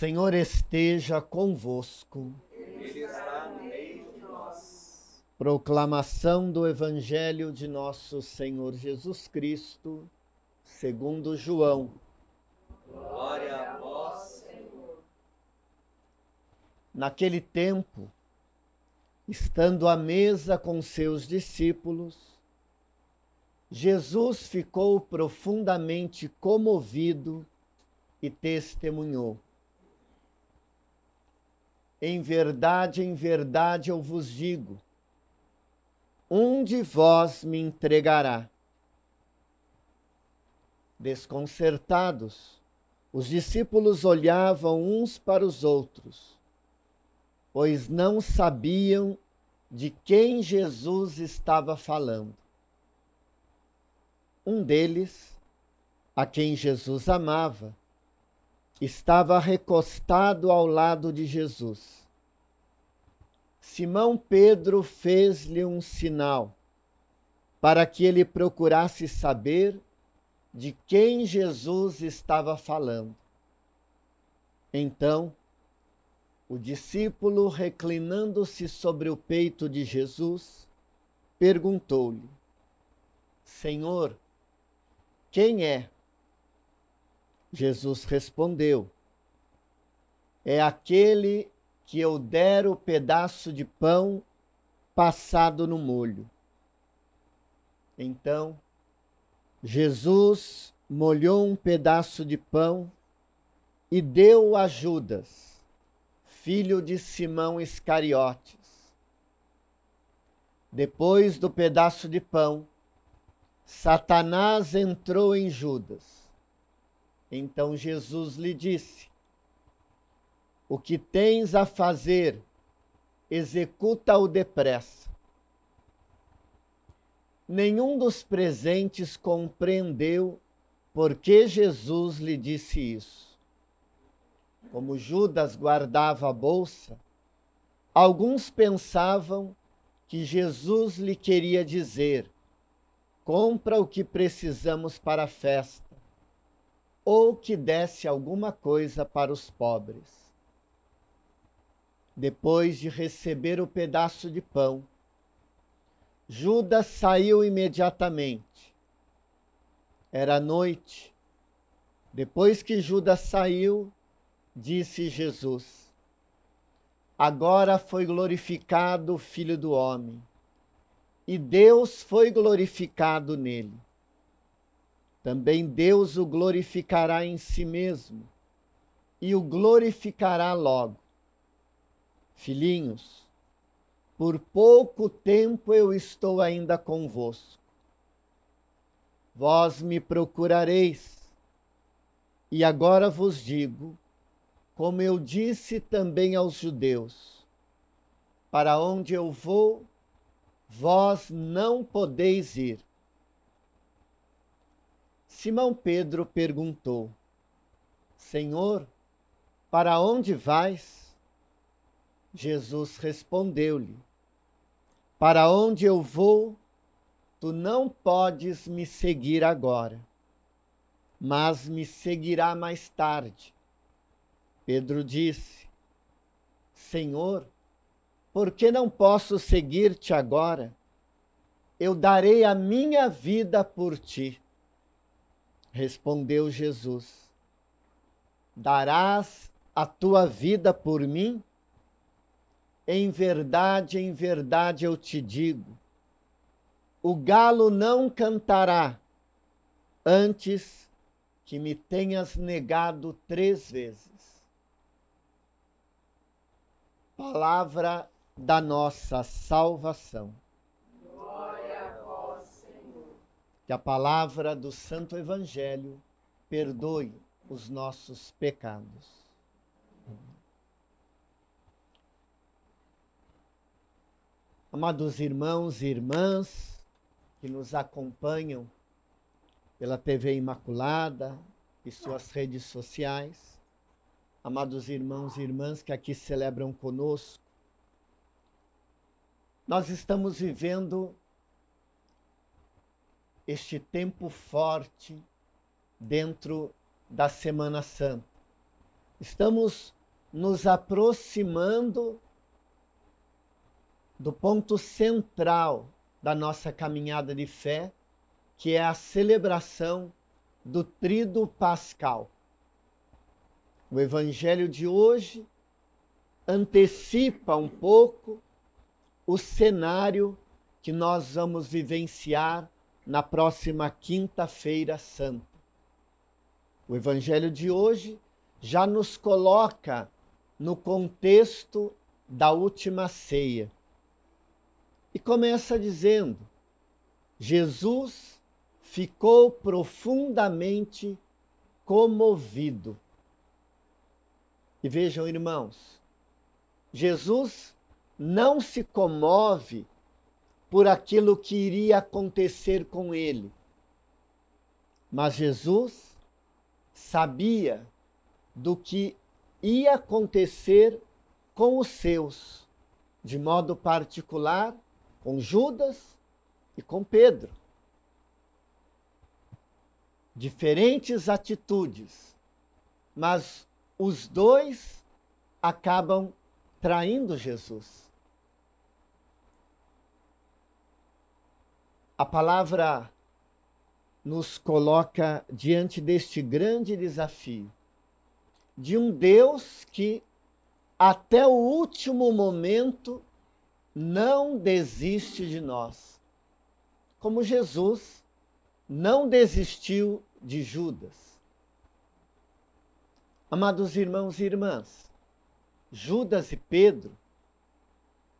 Senhor esteja convosco. Ele está no meio de nós. Proclamação do Evangelho de nosso Senhor Jesus Cristo, segundo João. Glória a vós, Senhor. Naquele tempo, estando à mesa com seus discípulos, Jesus ficou profundamente comovido e testemunhou em verdade, em verdade eu vos digo: um de vós me entregará. Desconcertados, os discípulos olhavam uns para os outros, pois não sabiam de quem Jesus estava falando. Um deles, a quem Jesus amava, estava recostado ao lado de Jesus. Simão Pedro fez-lhe um sinal para que ele procurasse saber de quem Jesus estava falando. Então, o discípulo, reclinando-se sobre o peito de Jesus, perguntou-lhe: Senhor, quem é? Jesus respondeu: É aquele que eu der o pedaço de pão passado no molho. Então, Jesus molhou um pedaço de pão e deu a Judas, filho de Simão Iscariotes. Depois do pedaço de pão, Satanás entrou em Judas. Então Jesus lhe disse: O que tens a fazer, executa-o depressa. Nenhum dos presentes compreendeu por que Jesus lhe disse isso. Como Judas guardava a bolsa, alguns pensavam que Jesus lhe queria dizer: compra o que precisamos para a festa ou que desse alguma coisa para os pobres. Depois de receber o pedaço de pão, Judas saiu imediatamente. Era noite. Depois que Judas saiu, disse Jesus: Agora foi glorificado o Filho do Homem, e Deus foi glorificado nele. Também Deus o glorificará em si mesmo e o glorificará logo. Filhinhos, por pouco tempo eu estou ainda convosco. Vós me procurareis, e agora vos digo, como eu disse também aos judeus: para onde eu vou, vós não podeis ir. Simão Pedro perguntou: Senhor, para onde vais? Jesus respondeu-lhe: Para onde eu vou, tu não podes me seguir agora, mas me seguirá mais tarde. Pedro disse: Senhor, por que não posso seguir-te agora? Eu darei a minha vida por ti. Respondeu Jesus: Darás a tua vida por mim? Em verdade, em verdade eu te digo: o galo não cantará antes que me tenhas negado três vezes. Palavra da nossa salvação. Que a palavra do Santo Evangelho perdoe os nossos pecados. Amados irmãos e irmãs que nos acompanham pela TV Imaculada e suas redes sociais, amados irmãos e irmãs que aqui celebram conosco, nós estamos vivendo este tempo forte dentro da Semana Santa. Estamos nos aproximando do ponto central da nossa caminhada de fé, que é a celebração do Tríduo Pascal. O evangelho de hoje antecipa um pouco o cenário que nós vamos vivenciar na próxima Quinta-feira Santa. O Evangelho de hoje já nos coloca no contexto da última ceia. E começa dizendo: Jesus ficou profundamente comovido. E vejam, irmãos, Jesus não se comove por aquilo que iria acontecer com ele. Mas Jesus sabia do que ia acontecer com os seus, de modo particular com Judas e com Pedro. Diferentes atitudes, mas os dois acabam traindo Jesus. a palavra nos coloca diante deste grande desafio de um Deus que até o último momento não desiste de nós. Como Jesus não desistiu de Judas. Amados irmãos e irmãs, Judas e Pedro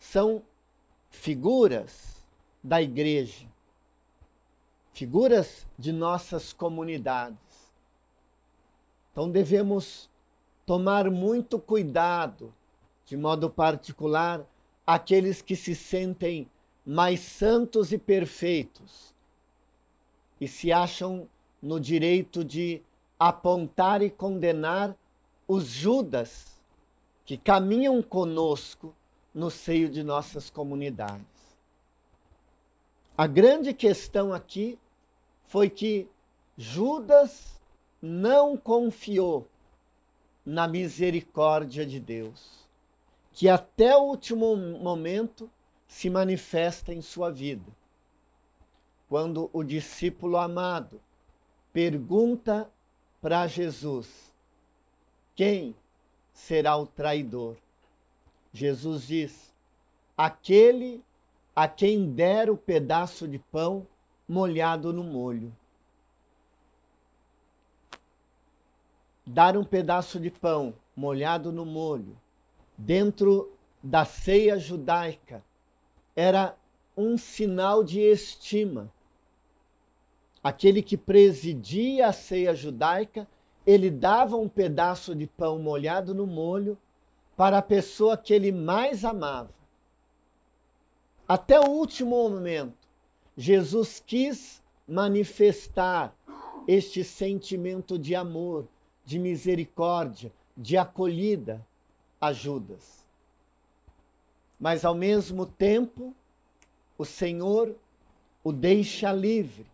são figuras da igreja figuras de nossas comunidades. Então devemos tomar muito cuidado, de modo particular, aqueles que se sentem mais santos e perfeitos e se acham no direito de apontar e condenar os Judas que caminham conosco no seio de nossas comunidades. A grande questão aqui foi que Judas não confiou na misericórdia de Deus, que até o último momento se manifesta em sua vida. Quando o discípulo amado pergunta para Jesus: Quem será o traidor? Jesus diz: Aquele a quem der o pedaço de pão molhado no molho. Dar um pedaço de pão molhado no molho dentro da ceia judaica era um sinal de estima. Aquele que presidia a ceia judaica, ele dava um pedaço de pão molhado no molho para a pessoa que ele mais amava. Até o último momento, Jesus quis manifestar este sentimento de amor, de misericórdia, de acolhida a Judas. Mas ao mesmo tempo, o Senhor o deixa livre,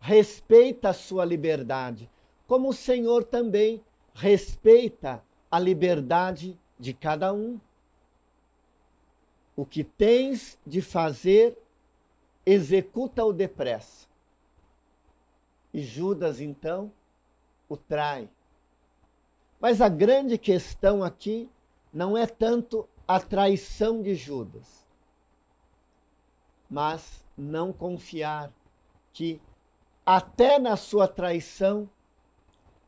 respeita a sua liberdade, como o Senhor também respeita a liberdade de cada um. O que tens de fazer executa-o depressa. E Judas, então, o trai. Mas a grande questão aqui não é tanto a traição de Judas, mas não confiar que até na sua traição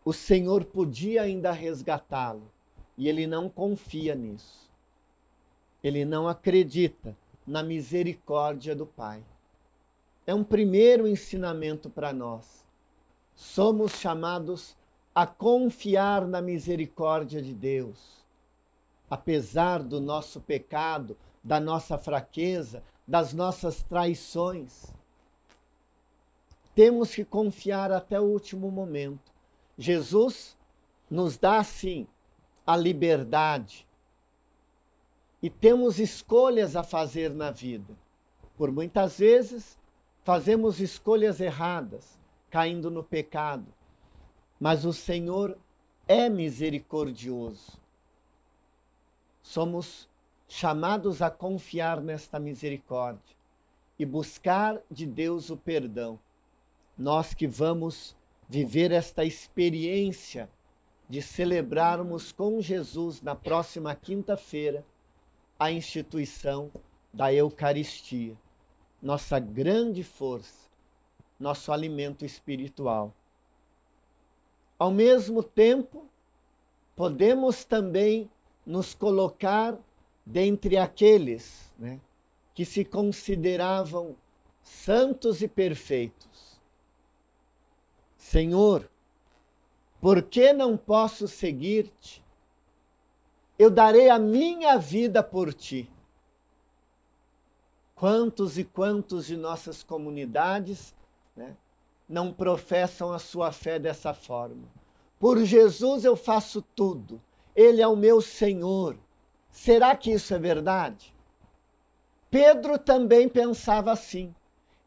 o Senhor podia ainda resgatá-lo. E ele não confia nisso. Ele não acredita na misericórdia do Pai é um primeiro ensinamento para nós. Somos chamados a confiar na misericórdia de Deus. Apesar do nosso pecado, da nossa fraqueza, das nossas traições, temos que confiar até o último momento. Jesus nos dá, assim a liberdade e temos escolhas a fazer na vida. Por muitas vezes, Fazemos escolhas erradas, caindo no pecado, mas o Senhor é misericordioso. Somos chamados a confiar nesta misericórdia e buscar de Deus o perdão. Nós que vamos viver esta experiência de celebrarmos com Jesus na próxima quinta-feira a instituição da Eucaristia nossa grande força, nosso alimento espiritual. Ao mesmo tempo, podemos também nos colocar dentre aqueles né, que se consideravam santos e perfeitos. Senhor, por que não posso seguir-te? Eu darei a minha vida por ti. Quantos e quantos de nossas comunidades né, não professam a sua fé dessa forma? Por Jesus eu faço tudo, Ele é o meu Senhor. Será que isso é verdade? Pedro também pensava assim: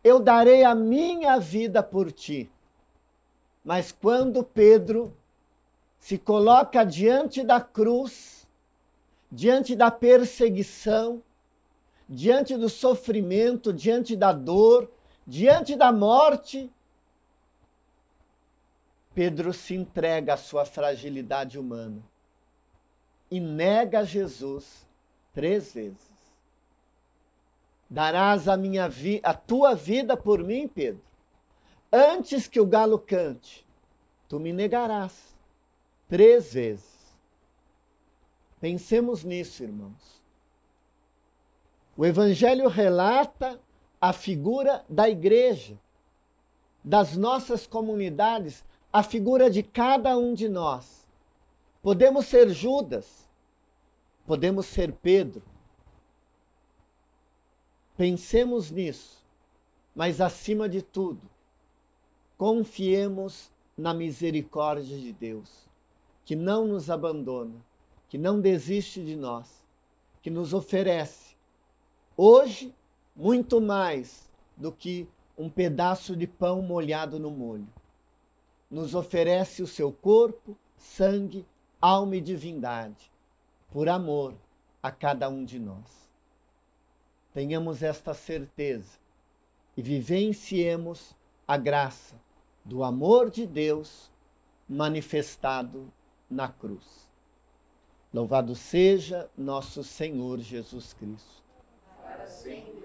eu darei a minha vida por ti. Mas quando Pedro se coloca diante da cruz, diante da perseguição, diante do sofrimento, diante da dor, diante da morte, Pedro se entrega à sua fragilidade humana e nega Jesus três vezes. Darás a minha vi a tua vida por mim, Pedro. Antes que o galo cante, tu me negarás três vezes. Pensemos nisso, irmãos. O Evangelho relata a figura da igreja, das nossas comunidades, a figura de cada um de nós. Podemos ser Judas, podemos ser Pedro. Pensemos nisso, mas acima de tudo, confiemos na misericórdia de Deus, que não nos abandona, que não desiste de nós, que nos oferece Hoje, muito mais do que um pedaço de pão molhado no molho. Nos oferece o seu corpo, sangue, alma e divindade, por amor a cada um de nós. Tenhamos esta certeza e vivenciemos a graça do amor de Deus manifestado na cruz. Louvado seja nosso Senhor Jesus Cristo. Saint